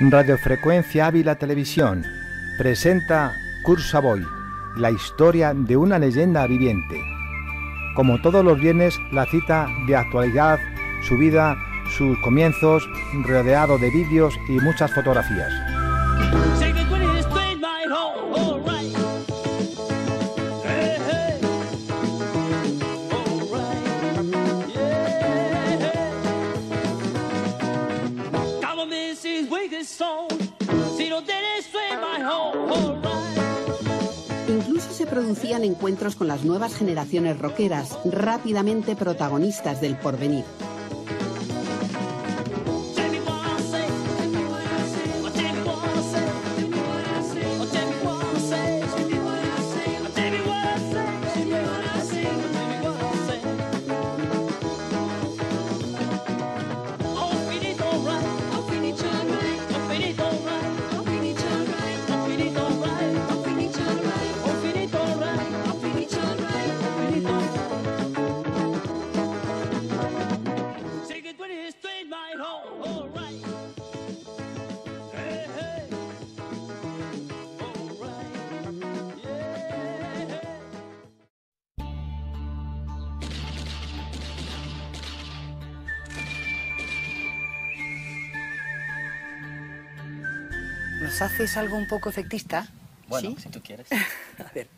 Radiofrecuencia Ávila Televisión presenta Cursa Boy, la historia de una leyenda viviente. Como todos los viernes, la cita de actualidad, su vida, sus comienzos, rodeado de vídeos y muchas fotografías. producían encuentros con las nuevas generaciones rockeras, rápidamente protagonistas del porvenir. haces algo un poco efectista. Bueno, si tú quieres. a ver.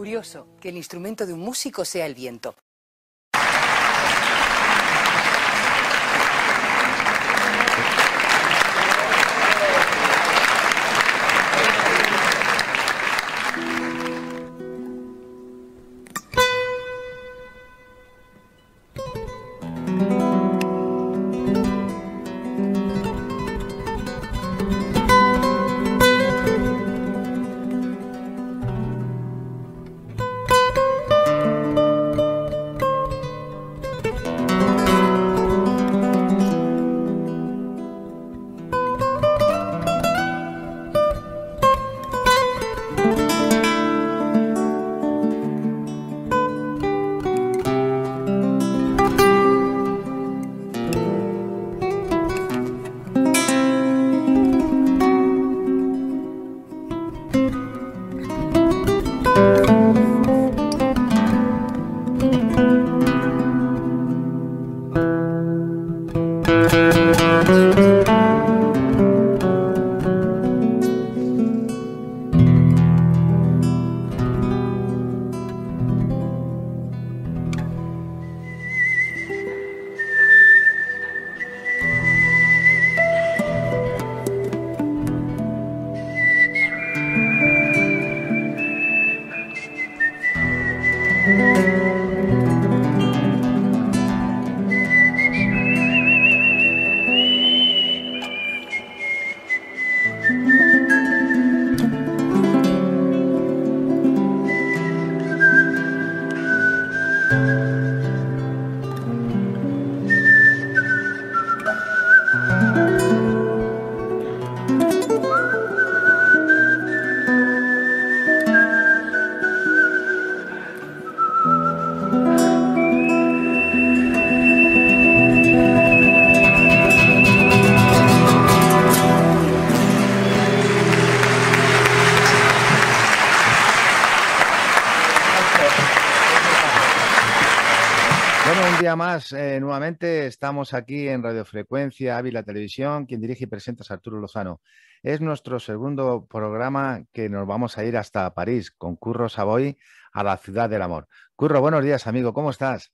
curioso que el instrumento de un músico sea el viento. Thank you. día más, eh, nuevamente estamos aquí en Radiofrecuencia Ávila Televisión, quien dirige y presenta es Arturo Lozano. Es nuestro segundo programa que nos vamos a ir hasta París con Curro Savoy a la ciudad del amor. Curro, buenos días, amigo, ¿cómo estás?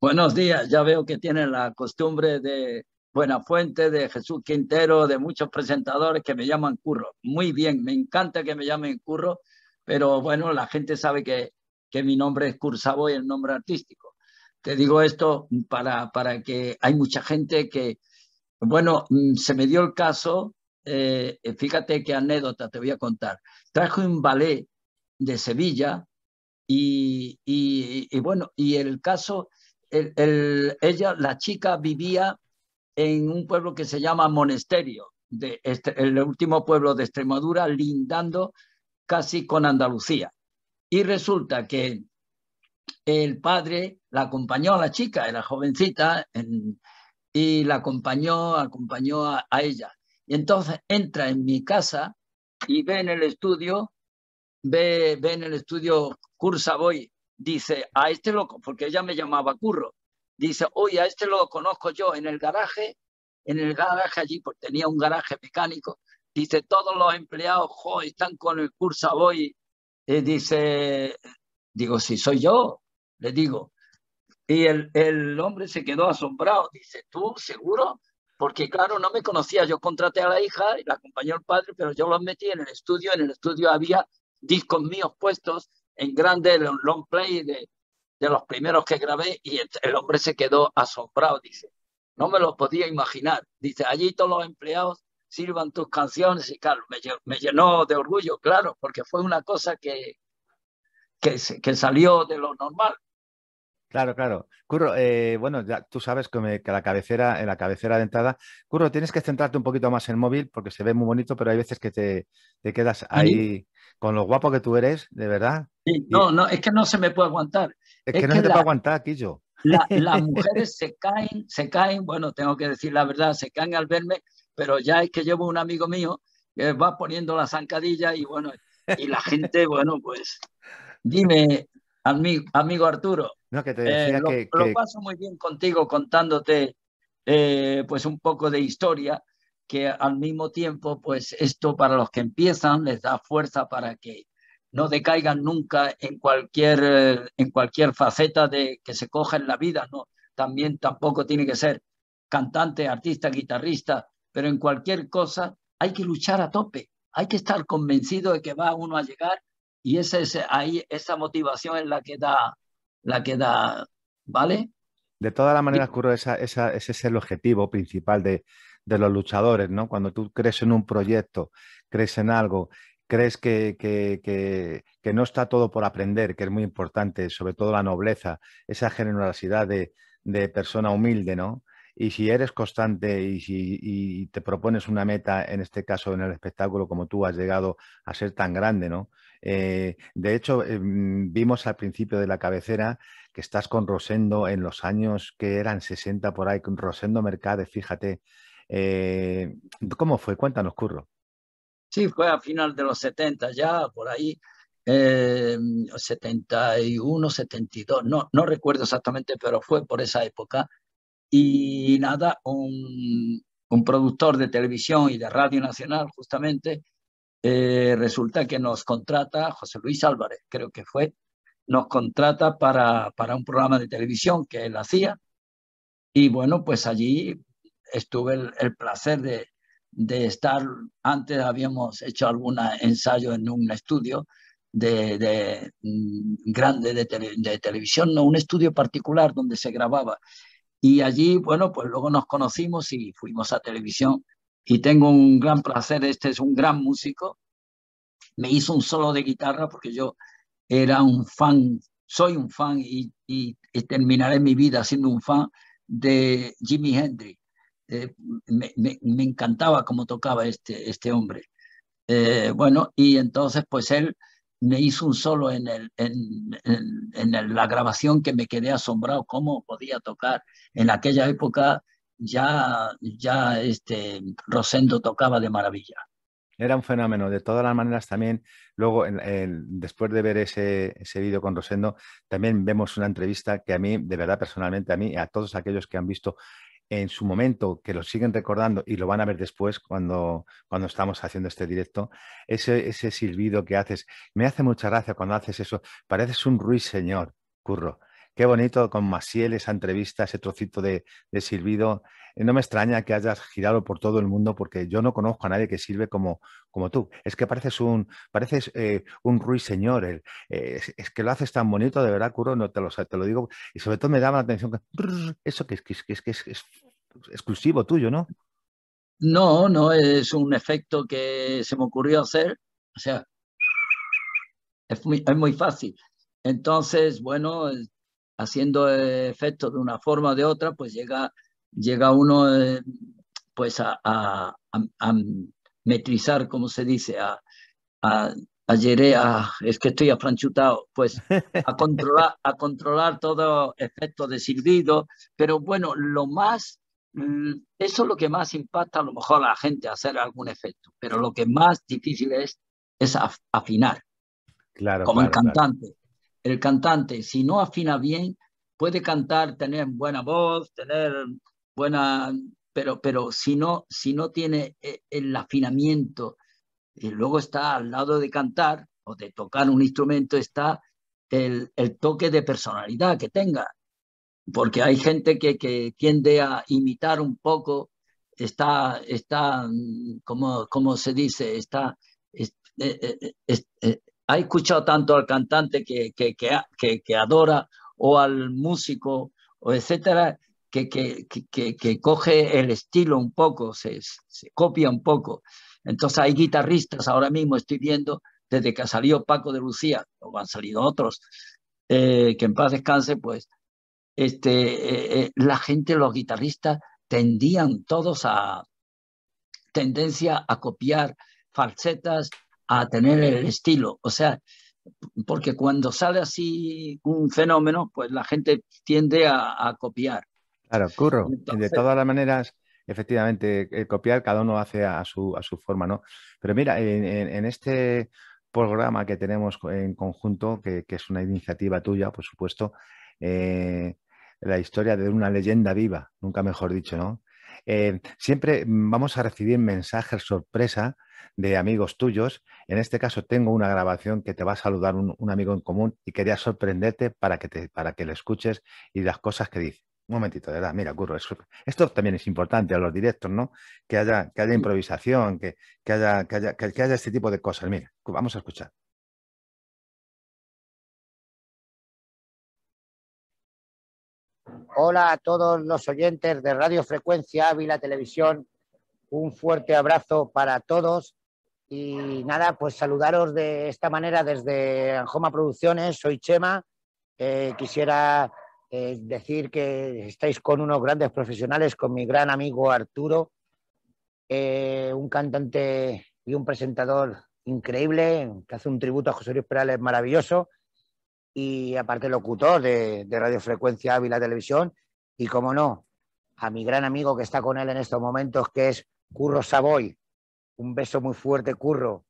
Buenos días, ya veo que tienen la costumbre de Buenafuente, de Jesús Quintero, de muchos presentadores que me llaman Curro. Muy bien, me encanta que me llamen Curro, pero bueno, la gente sabe que, que mi nombre es Savoy, el nombre artístico. Te digo esto para, que hay mucha gente que, bueno, mm, se me dio el caso, eh, fíjate qué anécdota te voy a contar. Trajo un ballet de Sevilla y, y, bueno, y el caso, el, ella, la chica vivía en un pueblo que se llama Monesterio, de este, el último pueblo de Extremadura, lindando casi con Andalucía. Y resulta que el padre la acompañó a la chica, era jovencita, y la acompañó, acompañó a, ella. Y entonces entra en mi casa y ve en el estudio, ve, ve en el estudio Cursa Boy, dice, a este loco, porque ella me llamaba Curro, dice, oye, a este lo conozco yo en el garaje, en el garaje allí, porque tenía un garaje mecánico, dice, todos los empleados, jo, están con el Cursa Boy, Y eh, dice, digo, si soy yo, le digo. Y el, hombre se quedó asombrado. Dice, ¿tú seguro? Porque claro, no me conocía. Yo contraté a la hija y la acompañó el padre, pero yo los metí en el estudio. En el estudio había discos míos puestos en grande, en long play de, de los primeros que grabé. Y el, hombre se quedó asombrado. Dice, no me lo podía imaginar. Dice, allí todos los empleados sirvan tus canciones. Y claro, me, me llenó de orgullo, claro, porque fue una cosa que, que, que, salió de lo normal. Claro, claro. Curro, eh, bueno, ya tú sabes que, la cabecera, en la cabecera de entrada, Curro, tienes que centrarte un poquito más en el móvil porque se ve muy bonito, pero hay veces que te, quedas ahí con lo guapo que tú eres, de verdad. no, no, es que no se me puede aguantar. Es, que no se te puede aguantar, aquí yo. las mujeres se caen, se caen, bueno, tengo que decir la verdad, se caen al verme, pero ya es que llevo un amigo mío que va poniendo la zancadilla y bueno, y la gente, bueno, pues dime, Amigo, Arturo. No, que te decía eh, lo, que, lo, paso muy bien contigo contándote eh, pues un poco de historia que al mismo tiempo pues esto para los que empiezan les da fuerza para que no decaigan nunca en cualquier, eh, en cualquier faceta de que se coja en la vida, ¿no? También tampoco tiene que ser cantante, artista, guitarrista, pero en cualquier cosa hay que luchar a tope, hay que estar convencido de que va uno a llegar y es ahí, esa motivación es la que da, la que da, ¿vale? De todas las maneras, Curro, esa, ese es el objetivo principal de, de, los luchadores, ¿no? Cuando tú crees en un proyecto, crees en algo, crees que, que, que, que no está todo por aprender, que es muy importante, sobre todo la nobleza, esa generosidad de, de persona humilde, ¿no? Y si eres constante y si te propones una meta, en este caso en el espectáculo, como tú has llegado a ser tan grande, ¿no? Eh, de hecho, eh, mm, vimos al principio de la cabecera que estás con Rosendo en los años que eran 60 por ahí, con Rosendo Mercade, fíjate. Eh, ¿Cómo fue? Cuéntanos, Curro. Sí, fue a final de los 70 ya, por ahí. 71, 72, no, no recuerdo exactamente, pero fue por esa época y nada, un, productor de televisión y de Radio Nacional, justamente, eh, resulta que nos contrata, José Luis Álvarez, creo que fue, nos contrata para, un programa de televisión que él hacía. Y bueno, pues allí estuve el, placer de, de, estar, antes habíamos hecho algún ensayo en un estudio de, mm, grande de, de televisión, no, un estudio particular donde se grababa y allí, bueno, pues luego nos conocimos y fuimos a televisión. Y tengo un gran placer, este es un gran músico. Me hizo un solo de guitarra porque yo era un fan, soy un fan y, terminaré mi vida siendo un fan de Jimi Hendrix. Eh, me, me, encantaba cómo tocaba este, este hombre. Eh, bueno, y entonces pues él me hizo un solo en, el, en, la grabación que me quedé asombrado cómo podía tocar. En aquella época ya, ya este, Rosendo tocaba de maravilla. Era un fenómeno. De todas las maneras, también, luego, después de ver ese, ese vídeo con Rosendo, también vemos una entrevista que a mí, de verdad, personalmente, a mí, a todos aquellos que han visto en su momento, que lo siguen recordando y lo van a ver después cuando, cuando estamos haciendo este directo, ese, ese silbido que haces, me hace mucha gracia cuando haces eso, pareces un ruiseñor, curro. Qué bonito con Maciel esa entrevista, ese trocito de, de silbido. Eh, no me extraña que hayas girado por todo el mundo porque yo no conozco a nadie que sirve como, como tú. Es que pareces un, pareces, eh, un ruiseñor. Eh, es, que lo haces tan bonito, de verdad, Curo, no te lo, te lo digo. Y sobre todo me daba la atención que, eso que, es, que, es, exclusivo tuyo, ¿no? No, no, es un efecto que se me ocurrió hacer. O sea, es muy, es muy fácil. Entonces, bueno, haciendo eh, efectos de una forma o de otra, pues llega, llega uno eh, pues a, a, metrizar, como se dice, a, ayer es que estoy afranchutado, pues a controlar, a controlar todo efecto de silbido, pero bueno, lo más, mm, eso es lo que más impacta a lo mejor a la gente, hacer algún efecto, pero lo que más difícil es, es afinar, claro, como el cantante el cantante, si no afina bien, puede cantar, tener buena voz, tener buena, pero, pero si, no, si no tiene eh, el afinamiento y luego está al lado de cantar o de tocar un instrumento, está el, el toque de personalidad que tenga. Porque hay gente que, que tiende a imitar un poco, está, está mm, como, como se dice, está, eh, eh, ha escuchado tanto al cantante que, que, adora o al músico, o etcétera, que, que, coge el estilo un poco, se, copia un poco. Entonces hay guitarristas, ahora mismo estoy viendo, desde que salió Paco de Lucía, o han salido otros, eh, que en paz descanse, pues este, eh, eh, la gente, los guitarristas, tendían todos a tendencia a copiar falsetas, a tener el estilo. O sea, porque cuando sale así un fenómeno, pues la gente tiende a, copiar. Claro, curro. de todas las maneras, efectivamente, el eh, copiar cada uno hace a su, a su forma, ¿no? Pero mira, en, este programa que tenemos en conjunto, que, es una iniciativa tuya, por supuesto, eh, la historia de una leyenda viva, nunca mejor dicho, ¿no? Eh, siempre vamos a recibir mensajes sorpresa de amigos tuyos. En este caso tengo una grabación que te va a saludar un, amigo en común y quería sorprenderte para que, te, para que le escuches y las cosas que dice. Un momentito, de verdad, mira, curro, esto también es importante a los directos, ¿no? Que haya, que haya improvisación, que, haya, que, haya, que haya este tipo de cosas. Mira, vamos a escuchar. Hola a todos los oyentes de Radio Frecuencia Ávila Televisión. Un fuerte abrazo para todos. Y nada, pues saludaros de esta manera desde Anjoma Producciones. Soy Chema. Eh, quisiera eh, decir que estáis con unos grandes profesionales, con mi gran amigo Arturo, eh, un cantante y un presentador increíble que hace un tributo a José Luis Perales maravilloso y aparte locutor de, de Frecuencia Ávila Televisión y, como no, a mi gran amigo que está con él en estos momentos, que es Curro Savoy. Un beso muy fuerte, Curro.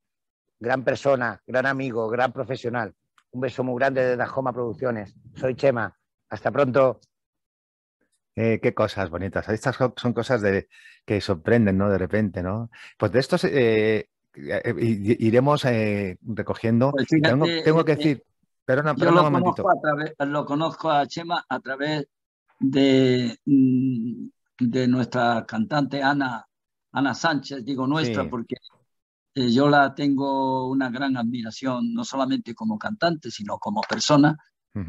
Gran persona, gran amigo, gran profesional. Un beso muy grande de Dajoma Producciones. Soy Chema. Hasta pronto. Eh, qué cosas bonitas. Estas son cosas que sorprenden, ¿no? De repente, ¿no? Pues de estos eh, eh, iremos recogiendo. Pues tengo, que decir pero Yo lo, conozco a lo conozco a Chema a través de, mm, de nuestra cantante Ana, Ana Sánchez, digo nuestra, porque eh, yo la tengo una gran admiración, no solamente como cantante, sino como persona.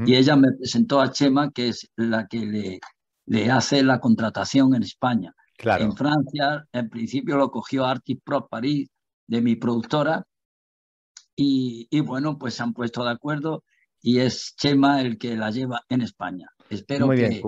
Y ella me presentó a Chema, que es la que le, le hace la contratación en España. En Francia, en principio lo cogió Artis Pro París de mi productora y, bueno, pues se han puesto de acuerdo y es Chema el que la lleva en España. Espero muy que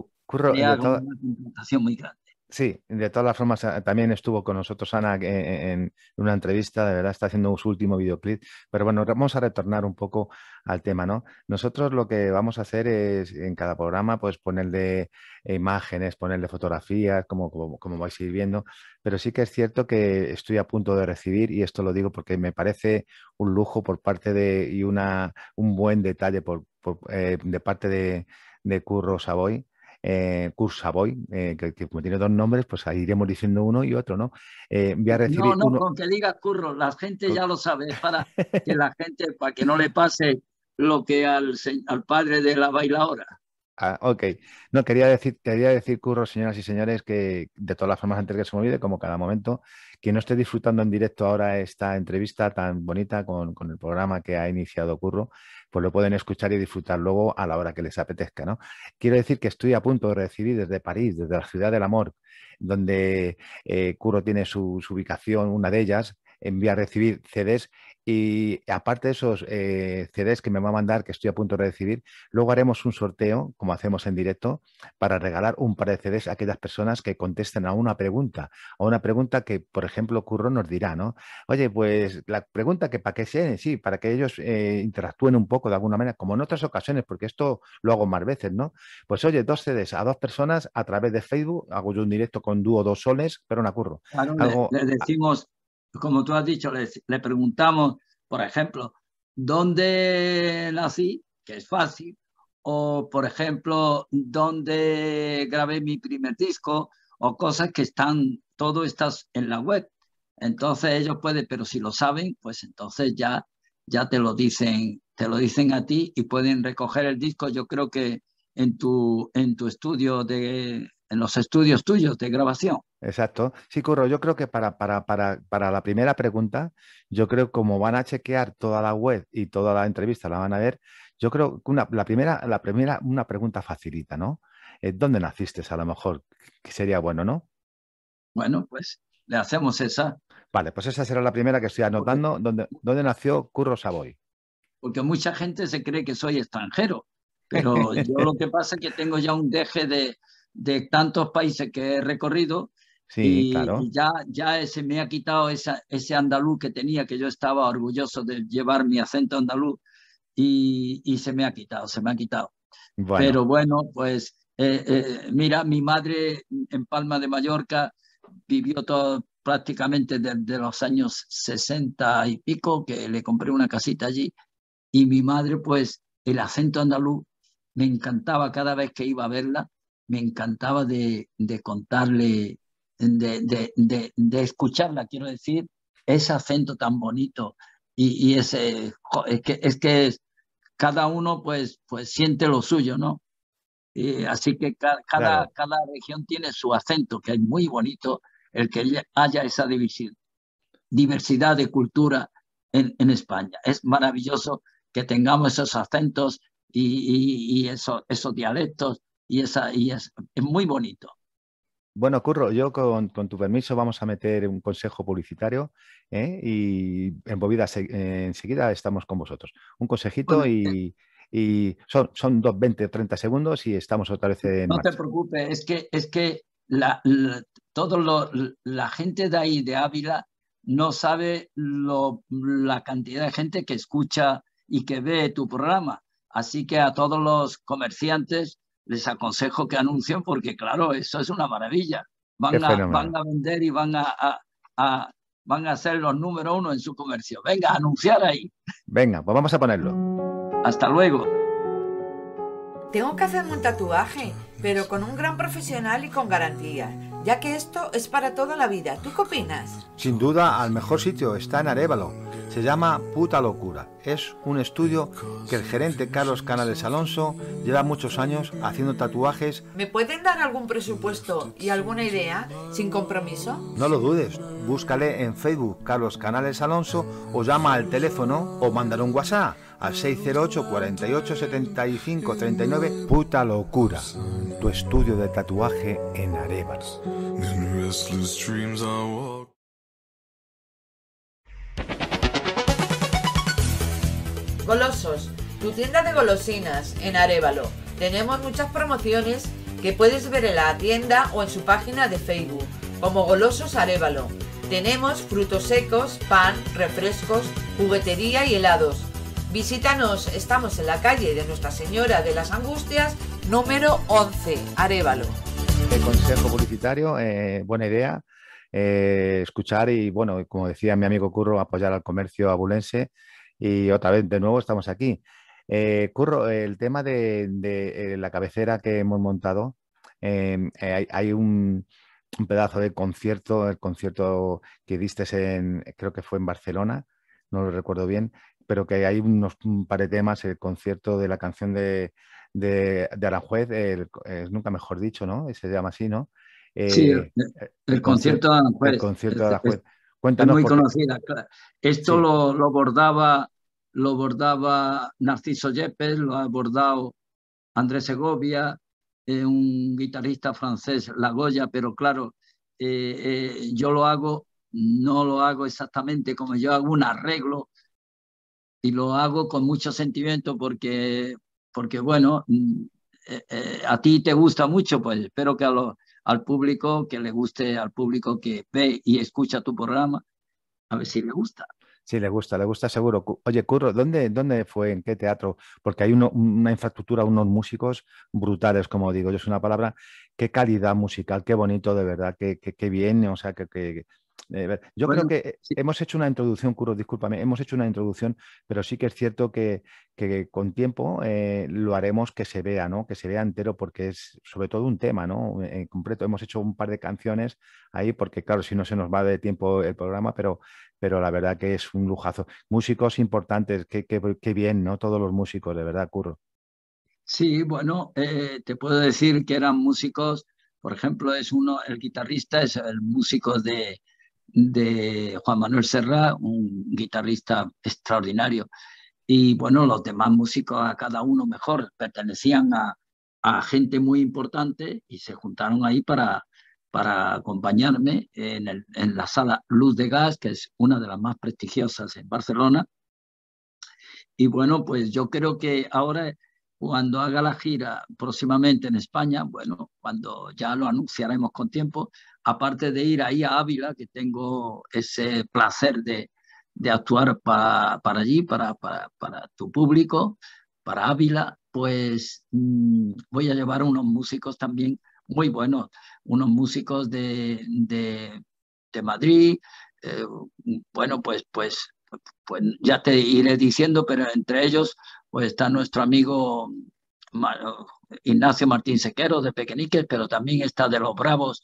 una presentación muy grande. Sí, de todas las formas, ah, también estuvo con nosotros Ana eh, eh, en, una entrevista, de verdad está haciendo su último videoclip, pero bueno, vamos a retornar un poco al tema, ¿no? Nosotros lo que vamos a hacer es en cada programa, pues ponerle imágenes, ponerle fotografías, como, vais a ir viendo, pero sí que es cierto que estoy a punto de recibir, y esto lo digo porque me parece un lujo por parte de, y una, un buen detalle por, eh, de parte de, de Curro Savoy, eh, Cursavoy, eh, que, como tiene dos nombres, pues ahí iremos diciendo uno y otro, ¿no? Eh, voy no, no, con que diga Curro, la gente ya lo sabe, para que la gente, para que no le pase lo que al, al padre de la bailadora. Ah, ok. No, quería decir, quería decir, Curro, señoras y señores, que de todas las formas antes que se me olvide, como cada momento, quien no esté disfrutando en directo ahora esta entrevista tan bonita con, el programa que ha iniciado Curro, pues lo pueden escuchar y disfrutar luego a la hora que les apetezca, ¿no? Quiero decir que estoy a punto de recibir desde París, desde la ciudad del amor, donde eh, Curro tiene su, ubicación, una de ellas, envía a recibir CDs y aparte de esos eh, CDs que me va a mandar, que estoy a punto de recibir, luego haremos un sorteo, como hacemos en directo, para regalar un par de CDs a aquellas personas que contesten a una pregunta, a una pregunta que, por ejemplo, Curro nos dirá, ¿no? Oye, pues la pregunta que para que sean, sí, para que ellos eh, interactúen un poco de alguna manera, como en otras ocasiones, porque esto lo hago más veces, ¿no? Pues oye, dos CDs a dos personas a través de Facebook, hago yo un directo con dúo dos soles, pero una curro. Claro, Algo, decimos, como tú has dicho, le, preguntamos, por ejemplo, ¿dónde nací? Que es fácil. O, por ejemplo, ¿dónde grabé mi primer disco? O cosas que están, todo está en la web. Entonces ellos pueden, pero si lo saben, pues entonces ya, ya te lo dicen, te lo dicen a ti y pueden recoger el disco. Yo creo que en tu, en tu estudio de, en los estudios tuyos de grabación. Exacto. Sí, Curro, yo creo que para, para, la primera pregunta, yo creo que como van a chequear toda la web y toda la entrevista la van a ver, yo creo que una, la, primera, la primera, una pregunta facilita, ¿no? Eh, ¿Dónde naciste a lo mejor? Que sería bueno, ¿no? Bueno, pues le hacemos esa. Vale, pues esa será la primera que estoy anotando. ¿Dónde, nació Curro Savoy? Porque mucha gente se cree que soy extranjero, pero yo lo que pasa es que tengo ya un deje de, de tantos países que he recorrido. Sí, ya, ya se me ha quitado esa, ese andaluz que tenía, que yo estaba orgulloso de llevar mi acento andaluz, y, se me ha quitado, se me ha quitado. Pero bueno, pues eh, eh, mira, mi madre en Palma de Mallorca vivió todo, prácticamente desde los años 60 y pico, que le compré una casita allí, y mi madre, pues el acento andaluz me encantaba cada vez que iba a verla, me encantaba de, contarle, de, escucharla, quiero decir, ese acento tan bonito y, ese, es que, es cada uno pues, pues siente lo suyo, ¿no? así que cada, cada región tiene su acento, que es muy bonito el que haya esa diversidad de cultura en, España. Es maravilloso que tengamos esos acentos y, y, esos dialectos y, esa, y es, muy bonito. Bueno, Curro, yo con, tu permiso vamos a meter un consejo publicitario ¿eh? y en seguida eh, enseguida estamos con vosotros. Un consejito eh, y, son, son o o 30 segundos y estamos otra vez en No te preocupes, es que, es que la, todo la gente de ahí, de Ávila, no sabe lo, la cantidad de gente que escucha y que ve tu programa. Así que a todos los comerciantes les aconsejo que anuncien porque, claro, eso es una maravilla. Van, a, van a, vender y van a, van a ser los número uno en su comercio. Venga, anunciar ahí. Venga, pues vamos a ponerlo. Hasta luego. Tengo que hacer un tatuaje, pero con un gran profesional y con garantía, ya que esto es para toda la vida. ¿Tú qué opinas? Sin duda, al mejor sitio está en Arevalo se llama Puta Locura. Es un estudio que el gerente Carlos Canales Alonso lleva muchos años haciendo tatuajes. ¿Me pueden dar algún presupuesto y alguna idea sin compromiso? No lo dudes. Búscale en Facebook Carlos Canales Alonso o llama al teléfono o mándale un WhatsApp al 608 48 75 39 Puta Locura. Tu estudio de tatuaje en Arevas. Golosos, tu tienda de golosinas en Arevalo. Tenemos muchas promociones que puedes ver en la tienda o en su página de Facebook, como Golosos Arevalo. Tenemos frutos secos, pan, refrescos, juguetería y helados. Visítanos, estamos en la calle de Nuestra Señora de las Angustias, número 11, Arevalo. El consejo publicitario, eh, buena idea. Eh, escuchar y, bueno, como decía mi amigo Curro, apoyar al comercio abulense y otra vez, de nuevo estamos aquí. Eh, Curro, el tema de, eh, la cabecera que hemos montado, em, eh, hay, un, pedazo de concierto, el concierto que diste en, creo que fue en Barcelona, no lo recuerdo bien, pero que hay unos un par de temas, el concierto de la canción de, de, Aranjuez, el, nunca mejor dicho, ¿no? Se llama así, ¿no? sí, el, concierto de Aranjuez. El concierto de este, Aranjuez muy conocida. Esto lo, lo, abordaba, lo bordaba Narciso Yepes, lo ha abordado Andrés Segovia, un guitarrista francés, La Goya, pero claro, eh, eh, yo lo hago, no lo hago exactamente como yo hago un arreglo y lo hago con mucho sentimiento porque, porque bueno, mm, eh, a ti te gusta mucho, pues espero que a los al público, que le guste al público que ve y escucha tu programa, a ver si le gusta. Sí, le gusta, le gusta seguro. Oye, Curro, ¿dónde, dónde fue? ¿En qué teatro? Porque hay una infraestructura, unos músicos brutales, como digo, yo es una palabra. Qué calidad musical, qué bonito, de verdad, qué, qué, bien, o sea, que, que, eh, yo creo que eh, hemos hecho una introducción, Curo. discúlpame, hemos hecho una introducción, pero sí que es cierto que, con tiempo eh, lo haremos que se vea, ¿no? Que se vea entero, porque es sobre todo un tema, ¿no? En completo. hemos hecho un par de canciones ahí, porque claro, si no se nos va de tiempo el programa, pero, pero la verdad que es un lujazo. Músicos importantes, qué, bien, ¿no? Todos los músicos, de verdad, Curro. Sí, bueno, te puedo decir que eran músicos, por ejemplo, es uno, el guitarrista es el músico de, de Juan Manuel Serra, un guitarrista extraordinario. Y bueno, los demás músicos, a cada uno mejor, pertenecían a, gente muy importante y se juntaron ahí para, para acompañarme en, la sala Luz de Gas, que es una de las más prestigiosas en Barcelona. Y bueno, pues yo creo que ahora cuando haga la gira próximamente en España, bueno, cuando ya lo anunciaremos con tiempo, aparte de ir ahí a Ávila, que tengo ese placer de, de actuar para, para allí, para, para, para, tu público, para Ávila, pues mm, voy a llevar unos músicos también muy buenos, unos músicos de, de, de Madrid, eh, bueno, pues, pues, pues ya te iré diciendo, pero entre ellos pues está nuestro amigo Ignacio Martín Sequero de Pequeñique, pero también está de los Bravos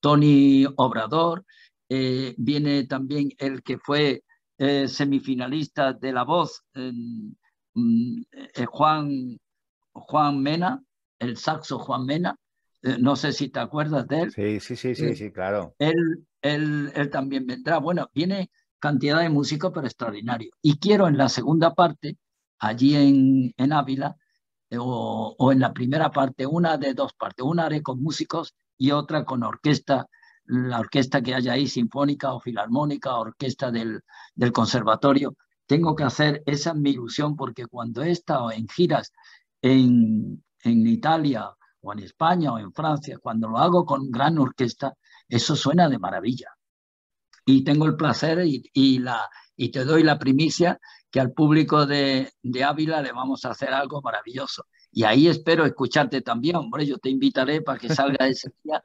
Tony Obrador, eh, viene también el que fue eh, semifinalista de La Voz, mm, eh, Juan, Juan Mena, el saxo Juan Mena, no sé si te acuerdas de él. Sí, sí, sí, sí, sí claro. Él, él, él también vendrá. Bueno, viene cantidad de músicos, pero extraordinario. Y quiero en la segunda parte allí en, en Ávila, eh, o, en la primera parte, una de dos partes. Una haré con músicos y otra con orquesta, la orquesta que haya ahí, sinfónica o filarmónica, orquesta del, del conservatorio. Tengo que hacer esa mi ilusión porque cuando he estado en giras en, en Italia o en España o en Francia, cuando lo hago con gran orquesta, eso suena de maravilla. Y tengo el placer y, y la, y te doy la primicia que al público de, de Ávila le vamos a hacer algo maravilloso. Y ahí espero escucharte también, hombre, yo te invitaré para que salga ese día.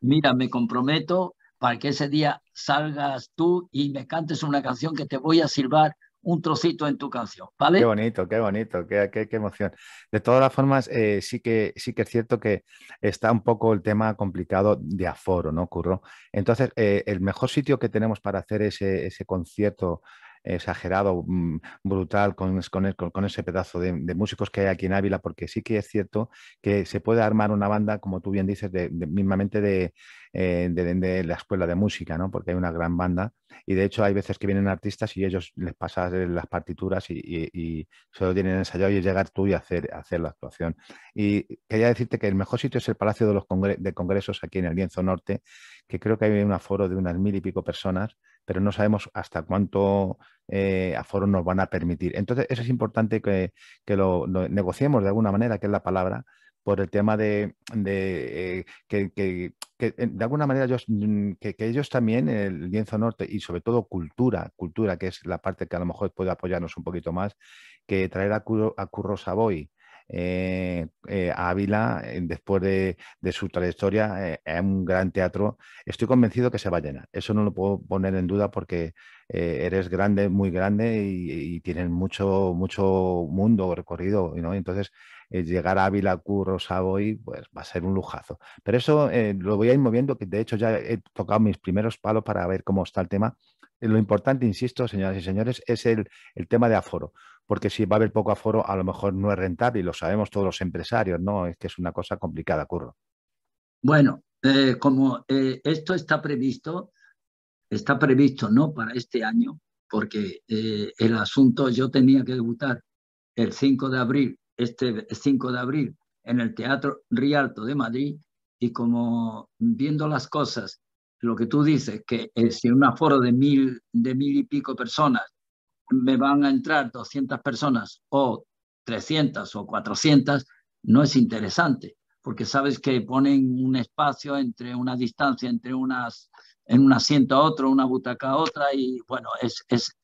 Mira, me comprometo para que ese día salgas tú y me cantes una canción que te voy a silbar un trocito en tu canción, ¿vale? Qué bonito, qué bonito, qué, qué, emoción. De todas las formas, eh, sí, que, sí que es cierto que está un poco el tema complicado de aforo, ¿no, Curro? Entonces, eh, el mejor sitio que tenemos para hacer ese, ese concierto exagerado, mm, brutal con, ese pedazo de, músicos que hay aquí en Ávila, porque sí que es cierto que se puede armar una banda, como tú bien dices, de, de, mismamente de, eh, la escuela de música, ¿no? porque hay una gran banda y de hecho hay veces que vienen artistas y ellos les pasan eh, las partituras y, solo tienen ensayado y llegar tú y hacer, hacer la actuación. Y quería decirte que el mejor sitio es el Palacio de los de Congresos aquí en el Lienzo Norte, que creo que hay un aforo de unas mil y pico personas pero no sabemos hasta cuánto eh, aforo nos van a permitir. Entonces, eso es importante que, lo, negociemos de alguna manera, que es la palabra, por el tema de, eh, que, eh, de alguna manera ellos, mm, que, ellos también, el lienzo norte y sobre todo cultura, cultura, que es la parte que a lo mejor puede apoyarnos un poquito más, que traer a, Curro, a eh, eh, Ávila, eh, después de, su trayectoria, eh, es un gran teatro. Estoy convencido que se va a llenar. Eso no lo puedo poner en duda porque eres grande, muy grande y, tienes tienen mucho, mucho mundo recorrido. ¿no? Entonces, llegar a Ávila, Curro, Savoy, pues va a ser un lujazo. Pero eso lo voy a ir moviendo, que de hecho ya he tocado mis primeros palos para ver cómo está el tema. Lo importante, insisto, señoras y señores, es el tema de aforo porque si va a haber poco aforo, a lo mejor no es rentable y lo sabemos todos los empresarios, ¿no? Es que es una cosa complicada, Curro. Bueno, eh, como eh, esto está previsto, está previsto no para este año, porque eh, el asunto yo tenía que debutar el 5 de abril, este 5 de abril, en el Teatro Rialto de Madrid, y como viendo las cosas, lo que tú dices, que si un aforo de mil, de mil y pico personas me van a entrar 200 personas o 300 o 400, no es interesante, porque sabes que ponen un espacio entre una distancia, entre unas, en un asiento a otro, una butaca a otra, y bueno, es, es,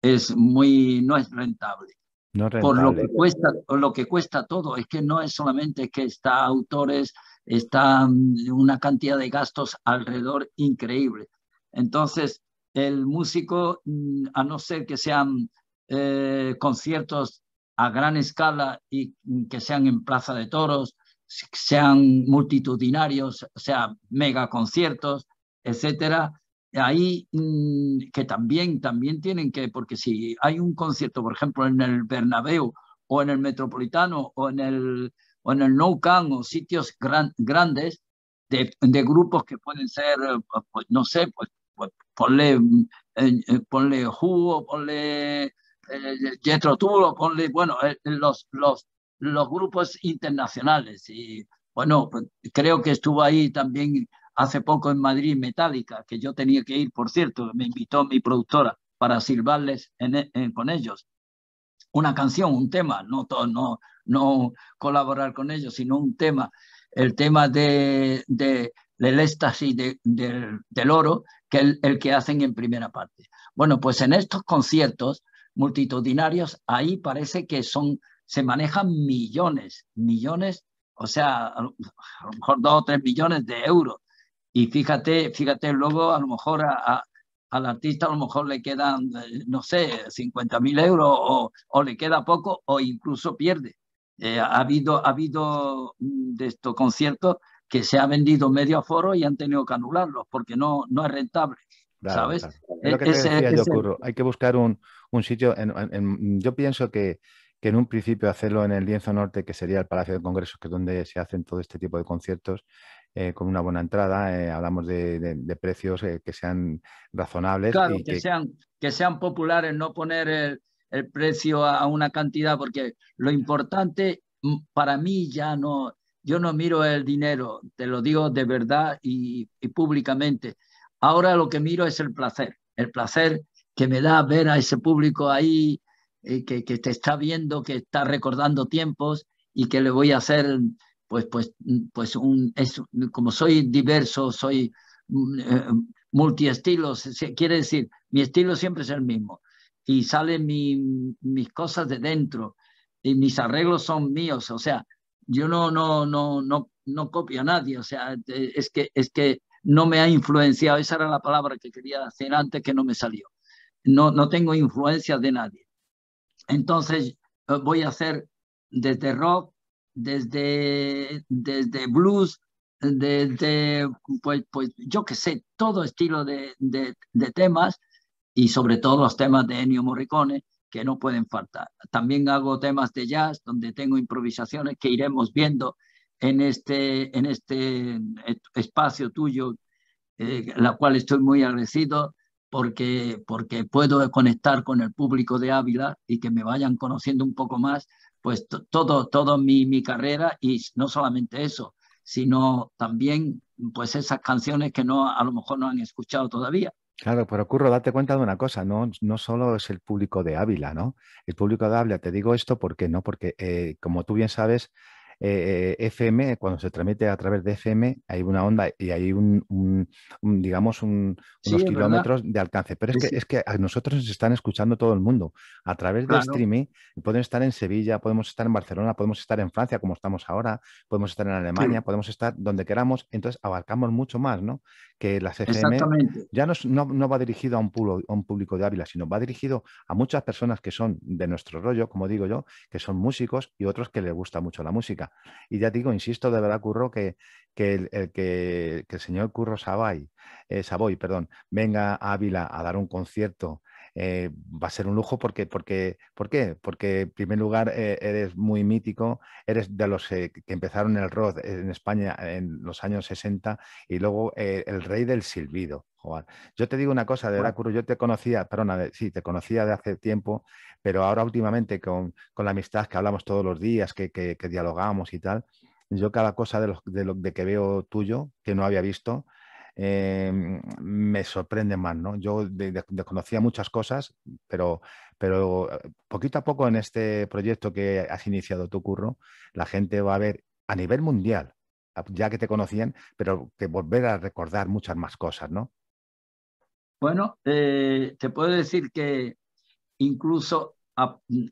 es, muy, no es rentable. No por lo que cuesta, por lo que cuesta todo, es que no es solamente que está autores, está mm, una cantidad de gastos alrededor increíble. Entonces, el músico, mm, a no ser que sean eh, conciertos a gran escala y mm, que sean en Plaza de Toros, sean multitudinarios, o sea, mega conciertos, etcétera, ahí mm, que también, también tienen que, porque si hay un concierto, por ejemplo, en el Bernabéu o en el Metropolitano o en el, o en el Nou Camp o sitios grandes de, grupos que pueden ser, eh, pues, pues, no sé, pues, pues ponle, eh, eh, ponle jugo, ponle Jetro eh, Turo, ponle, bueno, los, los, los grupos internacionales. Y bueno, pues, creo que estuvo ahí también hace poco en Madrid Metálica, que yo tenía que ir, por cierto, me invitó mi productora para silbarles con ellos. Una canción, un tema, no, no, no colaborar con ellos, sino un tema. El tema de el éxtasis del oro, que el, que hacen en primera parte. Bueno, pues en estos conciertos multitudinarios, ahí parece que son, se manejan millones, millones, o sea, a lo mejor dos o tres millones de euros. Y fíjate, fíjate luego, a lo mejor a, al artista a lo mejor le quedan, eh, no sé, 50 mil euros o, le queda poco o incluso pierde. Eh, ha habido, ha habido mm, de estos conciertos que se ha vendido medio aforo y han tenido que anularlos porque no, no es rentable. ¿Sabes? Hay que buscar un, sitio. yo pienso que, en un principio hacerlo en el Lienzo Norte, que sería el Palacio de Congresos, que es donde se hacen todo este tipo de conciertos, eh, con una buena entrada. Eh, hablamos de, precios eh, que sean razonables. Claro, que, sean, que sean populares, no poner el, precio a una cantidad, porque lo importante mm, para mí ya no yo no miro el dinero, te lo digo de verdad y, públicamente. Ahora lo que miro es el placer, el placer que me da ver a ese público ahí, eh, que, te está viendo, que está recordando tiempos y que le voy a hacer, pues, pues, pues un, como soy diverso, soy mm, eh, multiestilos, quiere decir, mi estilo siempre es el mismo y salen mis cosas de dentro y mis arreglos son míos, o sea, yo no, no, no, no, no copio a nadie, o sea, eh, es que, es que no me ha influenciado, esa era la palabra que quería hacer antes que no me salió. No, no tengo influencia de nadie. Entonces eh, voy a hacer desde rock, desde, desde blues, desde, pues, pues yo que sé, todo estilo de, de temas y sobre todo los temas de Ennio Morricone que no pueden faltar. También hago temas de jazz donde tengo improvisaciones que iremos viendo en este, en este eh, espacio tuyo, eh, la cual estoy muy agradecido porque, porque puedo conectar con el público de Ávila y que me vayan conociendo un poco más, pues todo, todo mi, mi carrera y no solamente eso, sino también pues esas canciones que no a lo mejor no han escuchado todavía. Claro, pero Curro, date cuenta de una cosa, no, no solo es el público de Ávila, ¿no? El público de Ávila, te digo esto porque no, porque eh, como tú bien sabes, eh, eh, FM, cuando se transmite a través de FM, hay una onda y hay un, digamos, unos kilómetros de alcance. Pero es, que, es que a nosotros nos están escuchando todo el mundo. A través de streaming, pueden estar en Sevilla, podemos estar en Barcelona, podemos estar en Francia, como estamos ahora, podemos estar en Alemania, podemos estar donde queramos. Entonces, abarcamos mucho más, ¿no? Que las FM ya no, no, va dirigido a un, a un público de Ávila, sino va dirigido a muchas personas que son de nuestro rollo, como digo yo, que son músicos y otros que les gusta mucho la música. Y ya digo, insisto, de verdad, Curro, que, que, el, que, el señor Curro sabai eh, Savoy perdón, venga a Ávila a dar un concierto eh, va a ser un lujo porque, porque, ¿por qué? Porque en primer lugar eh, eres muy mítico, eres de los eh, que empezaron el rock en España en los años 60 y luego el rey del silbido. Yo te digo una cosa, de verdad, Curro, yo te conocía, perdona, de, sí, te conocía de hace tiempo, pero ahora últimamente con, con la amistad que hablamos todos los días, que, que, dialogamos y tal, yo cada cosa de, de lo de que veo tuyo, que no había visto, eh, me sorprende más, ¿no? Yo desconocía muchas cosas, pero, pero eh, poquito a poco en este proyecto que has iniciado tu curro, la gente va a ver a nivel mundial, ya que te conocían, pero que volver a recordar muchas más cosas, ¿no? Bueno, eh, te puedo decir que incluso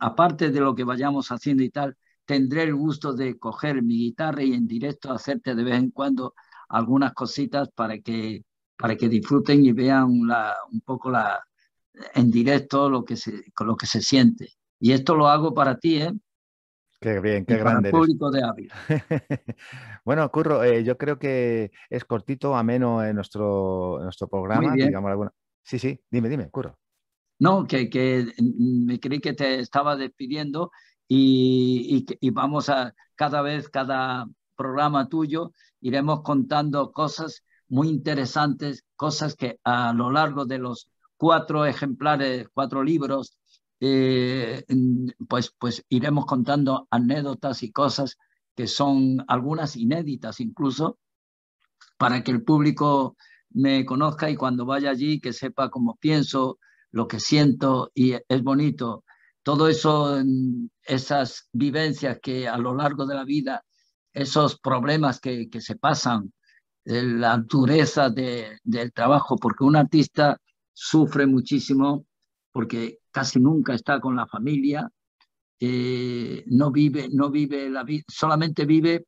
aparte de lo que vayamos haciendo y tal, tendré el gusto de coger mi guitarra y en directo hacerte de vez en cuando algunas cositas para que, para que disfruten y vean un poco la, en directo lo que, se, lo que se siente. Y esto lo hago para ti, ¿eh? Qué bien, qué grande. público de bueno, Curro, eh, yo creo que es cortito, ameno en eh, nuestro, nuestro programa. Digamos alguna... Sí, sí, dime, dime, Curro. No, que, que me creí que te estaba despidiendo y, y, y vamos a cada vez, cada programa tuyo, iremos contando cosas muy interesantes, cosas que a lo largo de los cuatro ejemplares, cuatro libros, eh, pues, pues iremos contando anécdotas y cosas que son algunas inéditas incluso, para que el público me conozca y cuando vaya allí que sepa cómo pienso, lo que siento y es bonito. Todo eso, esas vivencias que a lo largo de la vida esos problemas que, que se pasan, eh, la dureza de, del trabajo, porque un artista sufre muchísimo porque casi nunca está con la familia, eh, no vive, no vive la vida, solamente vive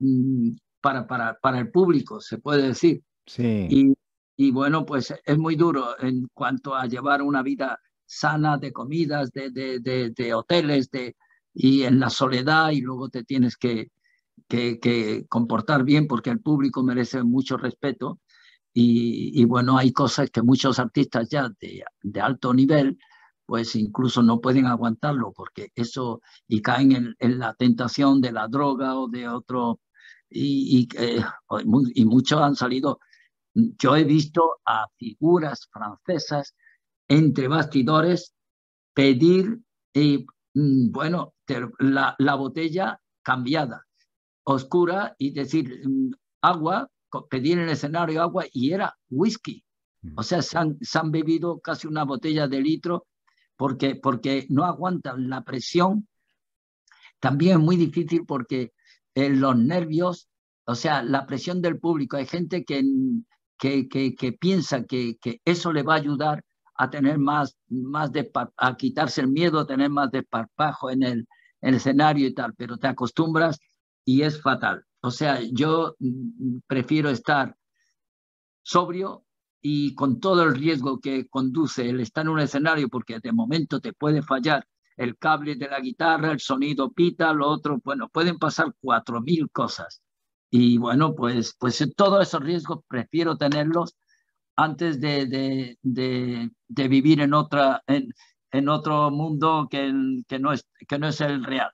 mm, para, para, para, el público, se puede decir. Sí. Y, y, bueno, pues es muy duro en cuanto a llevar una vida sana de comidas, de, de, de, de hoteles, de, y en la soledad, y luego te tienes que, que, comportar bien porque el público merece mucho respeto. Y, bueno, hay cosas que muchos artistas ya de, alto nivel, pues incluso no pueden aguantarlo porque eso, y caen en, la tentación de la droga o de otro, y, muchos han salido. Yo he visto a figuras francesas entre bastidores pedir, y eh, mm, bueno, la botella cambiada oscura y decir mm, agua, pedir en el escenario agua y era whisky. Mm. O sea, se han, bebido casi una botella de litro porque, porque no aguantan la presión. También es muy difícil porque eh, los nervios, o sea, la presión del público, hay gente que, que, que, piensa que, eso le va a ayudar a tener más, más de, a quitarse el miedo, a tener más desparpajo en el, en el escenario y tal, pero te acostumbras y es fatal. O sea, yo mm, prefiero estar sobrio y con todo el riesgo que conduce el estar en un escenario, porque de momento te puede fallar el cable de la guitarra, el sonido pita, lo otro, bueno, pueden pasar cuatro mil cosas. Y bueno, pues, pues todos esos riesgos prefiero tenerlos antes de, de, vivir en, otra, en, en otro mundo que, que, no es, que no es el real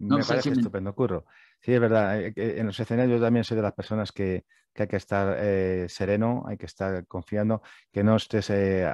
me parece estupendo, Curro. Sí, es verdad. Eh, en los escenarios yo también soy de las personas que, hay que estar eh, sereno, hay que estar confiando, que no estés eh,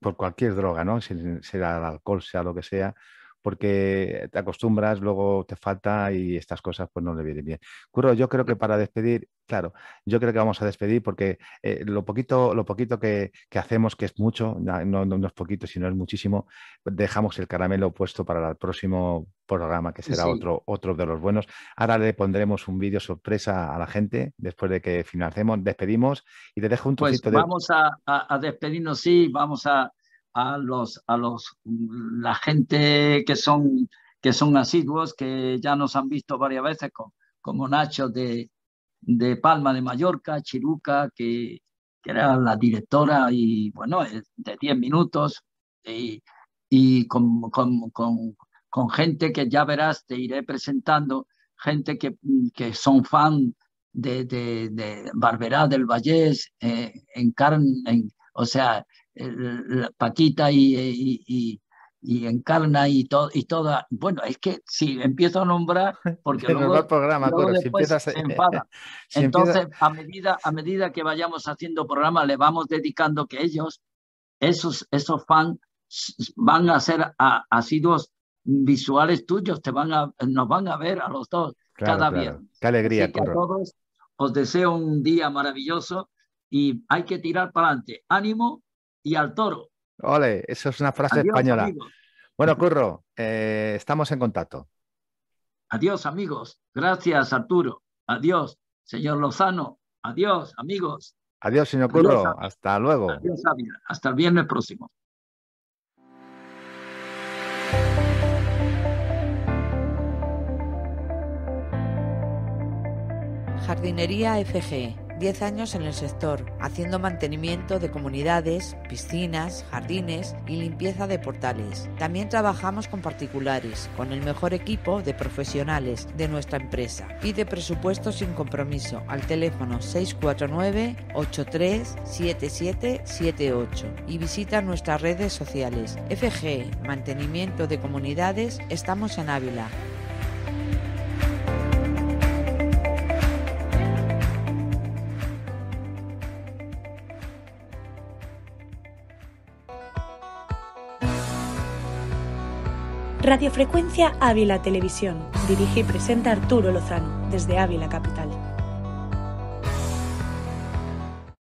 por cualquier droga, ¿no? sea el alcohol, sea lo que sea, porque te acostumbras, luego te falta y estas cosas pues no le vienen bien. Curro, yo creo que para despedir, claro, yo creo que vamos a despedir porque eh, lo poquito, lo poquito que, hacemos, que es mucho, no, no, es poquito, sino es muchísimo, dejamos el caramelo puesto para el próximo programa, que será otro, otro de los buenos. Ahora le pondremos un vídeo sorpresa a la gente después de que finalicemos, despedimos y te dejo un pues trocito vamos a, despedirnos, sí, vamos a, a los a los la gente que son que son asiduos que ya nos han visto varias veces con, como Nacho de, de Palma de Mallorca, Chiruca, que, que era la directora y bueno, eh, de 10 minutos y, y con, con, con, gente que ya verás, te iré presentando, gente que, que son fan de, de, Barberá del Vallés, eh, en, carne, en o sea, la Paquita eh, y, Encarna y, todo y toda. Bueno, es que si empiezo a nombrar, porque luego, el programa, se Entonces, a, medida, a medida que vayamos haciendo programa le vamos dedicando que ellos, esos, esos fans, van a ser asiduos visuales tuyos, te van a, nos van a ver a los dos cada día. viernes. Qué alegría, que todos os deseo un día maravilloso y hay que tirar para adelante. Ánimo, y al toro. Ole, eso es una frase española. Bueno, Curro, eh, estamos en contacto. Adiós, amigos. Gracias, Arturo. Adiós, señor Lozano. Adiós, amigos. Adiós, señor Curro. Hasta luego. Hasta el viernes próximo. Jardinería FG e. 10 años en el sector, haciendo mantenimiento de comunidades, piscinas, jardines y limpieza de portales. También trabajamos con particulares, con el mejor equipo de profesionales de nuestra empresa. Pide presupuesto sin compromiso al teléfono 649 83 7778 y visita nuestras redes sociales. FG Mantenimiento de Comunidades, estamos en Ávila Radiofrecuencia Ávila Televisión. Dirige y presenta Arturo Lozano, desde Ávila Capital.